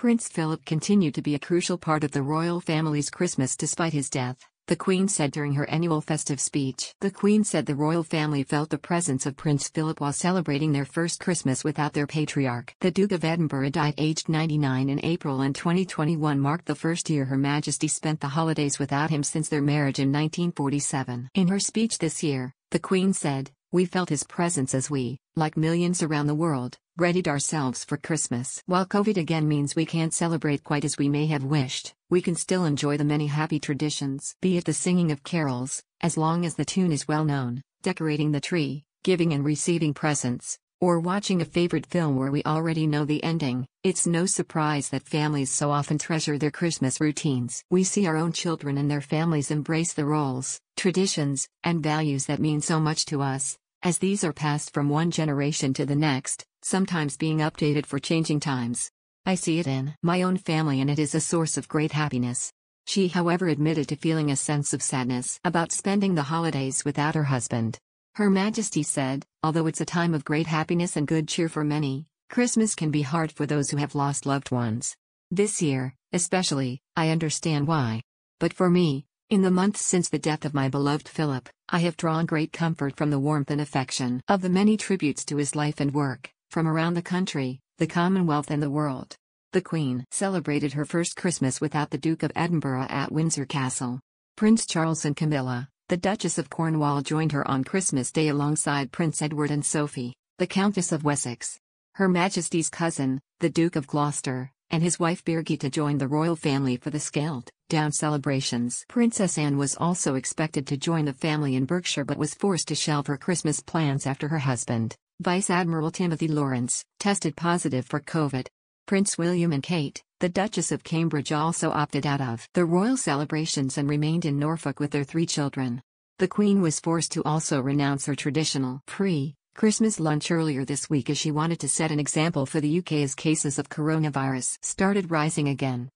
Prince Philip continued to be a crucial part of the royal family's Christmas despite his death, the Queen said during her annual festive speech. The Queen said the royal family felt the presence of Prince Philip while celebrating their first Christmas without their patriarch. The Duke of Edinburgh died aged 99 in April and 2021 marked the first year Her Majesty spent the holidays without him since their marriage in 1947. In her speech this year, the Queen said, we felt his presence as we, like millions around the world, readied ourselves for Christmas. While COVID again means we can't celebrate quite as we may have wished, we can still enjoy the many happy traditions, be it the singing of carols, as long as the tune is well known, decorating the tree, giving and receiving presents, or watching a favorite film where we already know the ending, it's no surprise that families so often treasure their Christmas routines. We see our own children and their families embrace the roles, traditions, and values that mean so much to us, as these are passed from one generation to the next, sometimes being updated for changing times. I see it in my own family and it is a source of great happiness. She, however, admitted to feeling a sense of sadness about spending the holidays without her husband. Her Majesty said, although it's a time of great happiness and good cheer for many, Christmas can be hard for those who have lost loved ones. This year, especially, I understand why. But for me, in the months since the death of my beloved Philip, I have drawn great comfort from the warmth and affection of the many tributes to his life and work, from around the country, the Commonwealth, and the world. The Queen celebrated her first Christmas without the Duke of Edinburgh at Windsor Castle. Prince Charles and Camilla, the Duchess of Cornwall joined her on Christmas Day alongside Prince Edward and Sophie, the Countess of Wessex. Her Majesty's cousin, the Duke of Gloucester, and his wife Birgitta joined the royal family for the scaled down celebrations. Princess Anne was also expected to join the family in Berkshire but was forced to shelve her Christmas plans after her husband, Vice Admiral Timothy Lawrence, tested positive for COVID. Prince William and Kate, the Duchess of Cambridge also opted out of the royal celebrations and remained in Norfolk with their three children. The Queen was forced to also renounce her traditional pre Christmas lunch earlier this week as she wanted to set an example for the UK as cases of coronavirus started rising again.